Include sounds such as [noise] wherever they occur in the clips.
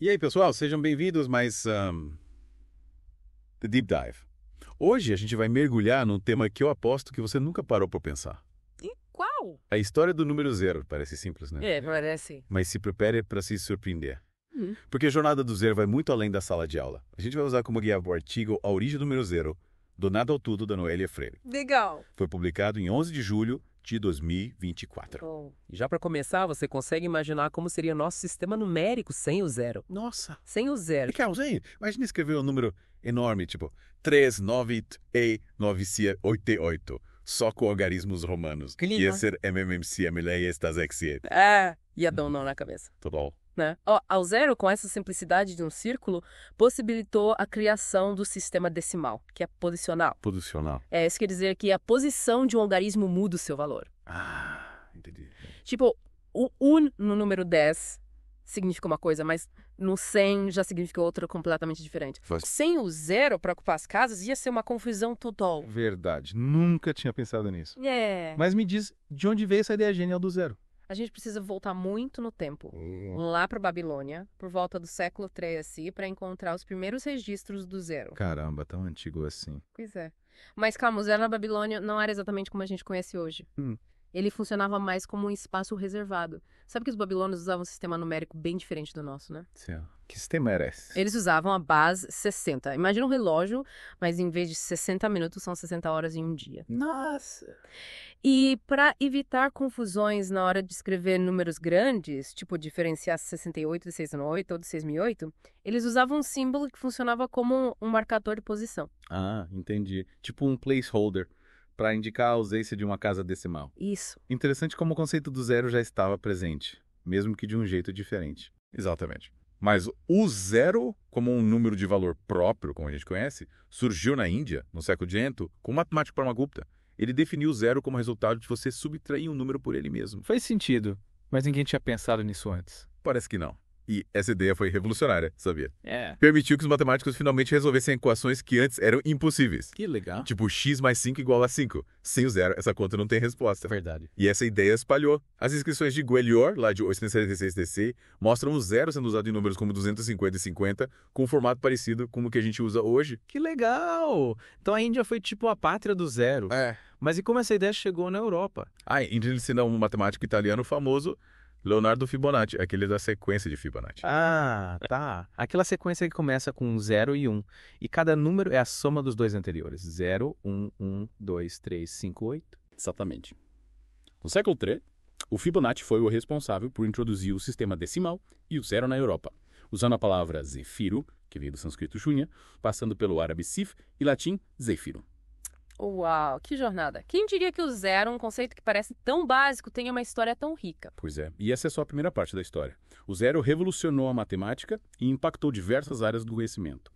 E aí, pessoal, sejam bem-vindos mais um, The Deep Dive. Hoje a gente vai mergulhar num tema que eu aposto que você nunca parou para pensar. E qual? A história do número zero. Parece simples, né? É, parece. Mas se prepare para se surpreender. Hum. Porque a jornada do zero vai muito além da sala de aula. A gente vai usar como guia o artigo A Origem do Número Zero, do Nada ao Tudo, da Noelia Freire. Legal. Foi publicado em 11 de julho de 2024. Bom. E já para começar, você consegue imaginar como seria nosso sistema numérico sem o zero? Nossa! Sem o zero. Que Carlos, é Imagina escrever um número enorme, tipo 3, e só com algarismos romanos. Clima. Ia ser MMMC, MLA, estas XE. Ah, é, ia dar um nó na cabeça. Tudo tá bom. Né? Ao zero, com essa simplicidade de um círculo, possibilitou a criação do sistema decimal, que é posicional. Posicional. É, isso quer dizer que a posição de um algarismo muda o seu valor. Ah, entendi. Tipo, o 1 no número 10 significa uma coisa, mas no 100 já significa outra completamente diferente. Faz... Sem o zero para ocupar as casas ia ser uma confusão total. Verdade. Nunca tinha pensado nisso. É. Mas me diz, de onde veio essa ideia genial do zero? a gente precisa voltar muito no tempo, hum. lá para Babilônia, por volta do século III assim, para encontrar os primeiros registros do zero. Caramba, tão antigo assim. Pois é. Mas calma, o zero na Babilônia não era exatamente como a gente conhece hoje. Hum. Ele funcionava mais como um espaço reservado. Sabe que os babilônios usavam um sistema numérico bem diferente do nosso, né? Sim. Que sistema era esse? Eles usavam a base 60. Imagina um relógio, mas em vez de 60 minutos, são 60 horas em um dia. Nossa! E para evitar confusões na hora de escrever números grandes, tipo diferenciar 68 de 698 ou de 6008, eles usavam um símbolo que funcionava como um marcador de posição. Ah, entendi. Tipo um placeholder para indicar a ausência de uma casa decimal. Isso. Interessante como o conceito do zero já estava presente, mesmo que de um jeito diferente. Exatamente. Mas o zero, como um número de valor próprio, como a gente conhece, surgiu na Índia, no século IX, com o matemático Paramagupta. Ele definiu o zero como resultado de você subtrair um número por ele mesmo. Faz sentido, mas ninguém tinha pensado nisso antes. Parece que não. E essa ideia foi revolucionária, sabia? É. Permitiu que os matemáticos finalmente resolvessem equações que antes eram impossíveis. Que legal. Tipo x mais 5 igual a 5. Sem o zero, essa conta não tem resposta. É verdade. E essa ideia espalhou. As inscrições de Guélior, lá de 876 DC, mostram o zero sendo usado em números como 250 e 50, com um formato parecido com o que a gente usa hoje. Que legal! Então a Índia foi tipo a pátria do zero. É. Mas e como essa ideia chegou na Europa? Ah, Índia ensina um matemático italiano famoso Leonardo Fibonacci, aquele da sequência de Fibonacci. Ah, é. tá. Aquela sequência que começa com 0 e 1. Um, e cada número é a soma dos dois anteriores. 0, 1, 1, 2, 3, 5, 8. Exatamente. No século III, o Fibonacci foi o responsável por introduzir o sistema decimal e o zero na Europa, usando a palavra zefiro, que veio do sânscrito junha, passando pelo árabe sif e latim zefiro. Uau, que jornada. Quem diria que o zero, um conceito que parece tão básico, tem uma história tão rica? Pois é, e essa é só a primeira parte da história. O zero revolucionou a matemática e impactou diversas áreas do conhecimento.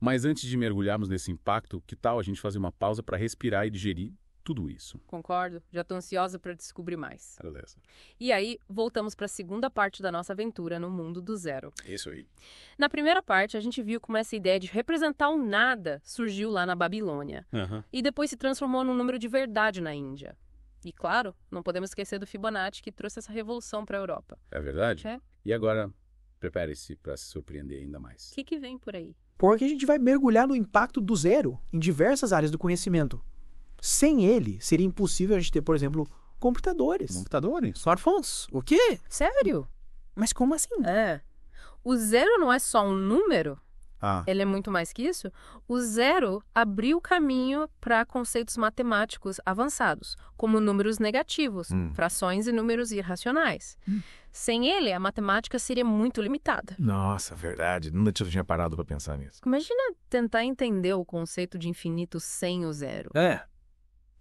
Mas antes de mergulharmos nesse impacto, que tal a gente fazer uma pausa para respirar e digerir tudo isso. Concordo, já estou ansiosa para descobrir mais. Beleza. E aí, voltamos para a segunda parte da nossa aventura no mundo do zero. Isso aí. Na primeira parte, a gente viu como essa ideia de representar o nada surgiu lá na Babilônia uhum. e depois se transformou num número de verdade na Índia. E claro, não podemos esquecer do Fibonacci que trouxe essa revolução para a Europa. É verdade? É. E agora, prepare-se para se surpreender ainda mais. O que, que vem por aí? Porque a gente vai mergulhar no impacto do zero em diversas áreas do conhecimento sem ele, seria impossível a gente ter, por exemplo, computadores. Computadores. Smartphones. O quê? Sério? Mas como assim? É. O zero não é só um número? Ah. Ele é muito mais que isso. O zero abriu caminho para conceitos matemáticos avançados, como números negativos, hum. frações e números irracionais. Hum. Sem ele, a matemática seria muito limitada. Nossa, verdade. Nunca tinha parado para pensar nisso. Imagina tentar entender o conceito de infinito sem o zero. É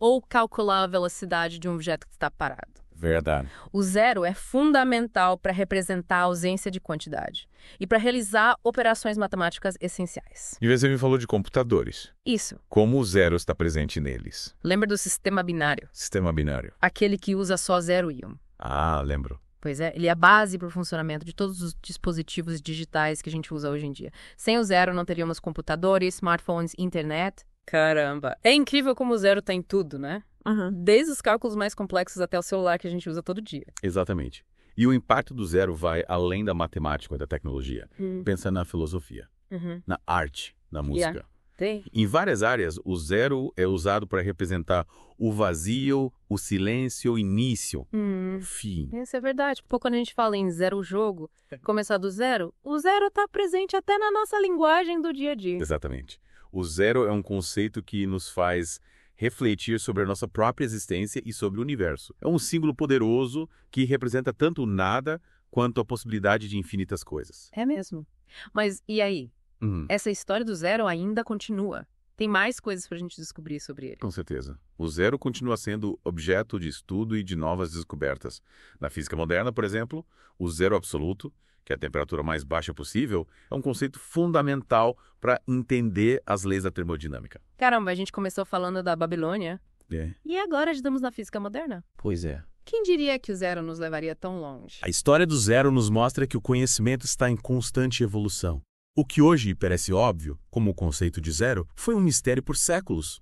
ou calcular a velocidade de um objeto que está parado. Verdade. O zero é fundamental para representar a ausência de quantidade e para realizar operações matemáticas essenciais. E você me falou de computadores. Isso. Como o zero está presente neles. Lembra do sistema binário? Sistema binário. Aquele que usa só zero e um. Ah, lembro. Pois é, ele é a base para o funcionamento de todos os dispositivos digitais que a gente usa hoje em dia. Sem o zero, não teríamos computadores, smartphones, internet Caramba. É incrível como o zero tá em tudo, né? Uhum. Desde os cálculos mais complexos até o celular que a gente usa todo dia. Exatamente. E o impacto do zero vai além da matemática e da tecnologia. Hum. Pensa na filosofia, uhum. na arte, na música. Yeah. Tem. Em várias áreas, o zero é usado para representar o vazio, o silêncio, o início, hum. o fim. Isso é verdade. Porque tipo, quando a gente fala em zero jogo, [laughs] começar do zero, o zero está presente até na nossa linguagem do dia a dia. Exatamente. O zero é um conceito que nos faz refletir sobre a nossa própria existência e sobre o universo. É um símbolo poderoso que representa tanto o nada quanto a possibilidade de infinitas coisas. É mesmo. Mas e aí? Uhum. Essa história do zero ainda continua. Tem mais coisas para a gente descobrir sobre ele. Com certeza. O zero continua sendo objeto de estudo e de novas descobertas. Na física moderna, por exemplo, o zero absoluto que é a temperatura mais baixa possível, é um conceito fundamental para entender as leis da termodinâmica. Caramba, a gente começou falando da Babilônia. É. E agora estamos na física moderna? Pois é. Quem diria que o zero nos levaria tão longe? A história do zero nos mostra que o conhecimento está em constante evolução. O que hoje parece óbvio, como o conceito de zero, foi um mistério por séculos.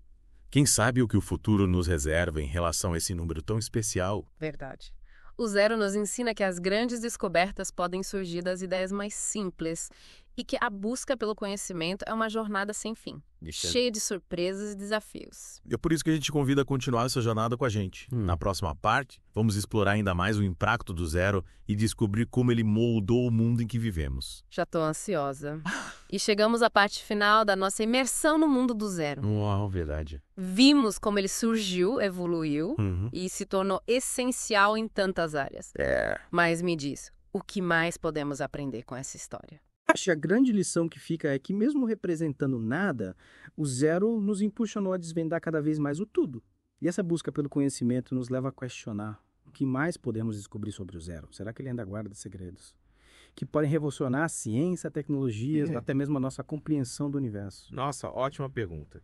Quem sabe o que o futuro nos reserva em relação a esse número tão especial? Verdade. O Zero nos ensina que as grandes descobertas podem surgir das ideias mais simples e que a busca pelo conhecimento é uma jornada sem fim, Deixa... cheia de surpresas e desafios. E é por isso que a gente convida a continuar essa jornada com a gente. Hum. Na próxima parte, vamos explorar ainda mais o impacto do zero e descobrir como ele moldou o mundo em que vivemos. Já estou ansiosa. [laughs] E chegamos à parte final da nossa imersão no mundo do zero. Uau, verdade. Vimos como ele surgiu, evoluiu uhum. e se tornou essencial em tantas áreas. É. Mas me diz, o que mais podemos aprender com essa história? Acho que a grande lição que fica é que, mesmo representando nada, o zero nos impulsionou a desvendar cada vez mais o tudo. E essa busca pelo conhecimento nos leva a questionar o que mais podemos descobrir sobre o zero. Será que ele ainda guarda segredos? que podem revolucionar a ciência, a tecnologia, é. até mesmo a nossa compreensão do universo? Nossa, ótima pergunta.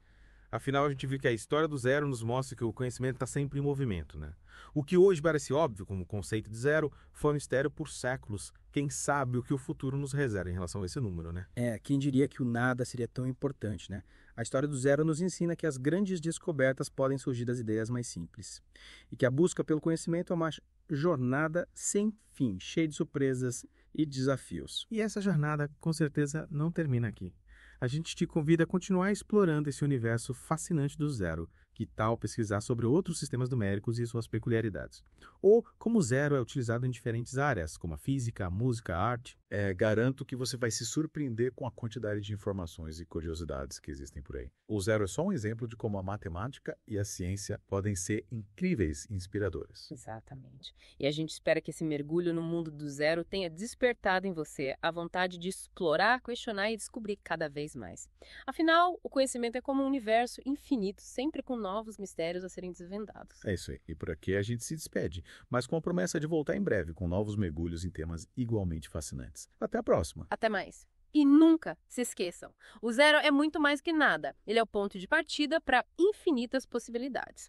Afinal, a gente viu que a história do zero nos mostra que o conhecimento está sempre em movimento. Né? O que hoje parece óbvio, como o conceito de zero, foi um mistério por séculos. Quem sabe o que o futuro nos reserva em relação a esse número, né? É, quem diria que o nada seria tão importante, né? A história do zero nos ensina que as grandes descobertas podem surgir das ideias mais simples. E que a busca pelo conhecimento é uma jornada sem fim, cheia de surpresas e desafios. E essa jornada com certeza não termina aqui. A gente te convida a continuar explorando esse universo fascinante do zero que tal pesquisar sobre outros sistemas numéricos e suas peculiaridades? Ou como zero é utilizado em diferentes áreas, como a física, a música, a arte? É, garanto que você vai se surpreender com a quantidade de informações e curiosidades que existem por aí. O zero é só um exemplo de como a matemática e a ciência podem ser incríveis e inspiradoras. Exatamente. E a gente espera que esse mergulho no mundo do zero tenha despertado em você a vontade de explorar, questionar e descobrir cada vez mais. Afinal, o conhecimento é como um universo infinito, sempre com novos mistérios a serem desvendados. É isso aí. E por aqui a gente se despede, mas com a promessa de voltar em breve com novos mergulhos em temas igualmente fascinantes. Até a próxima. Até mais. E nunca se esqueçam: o zero é muito mais que nada. Ele é o ponto de partida para infinitas possibilidades.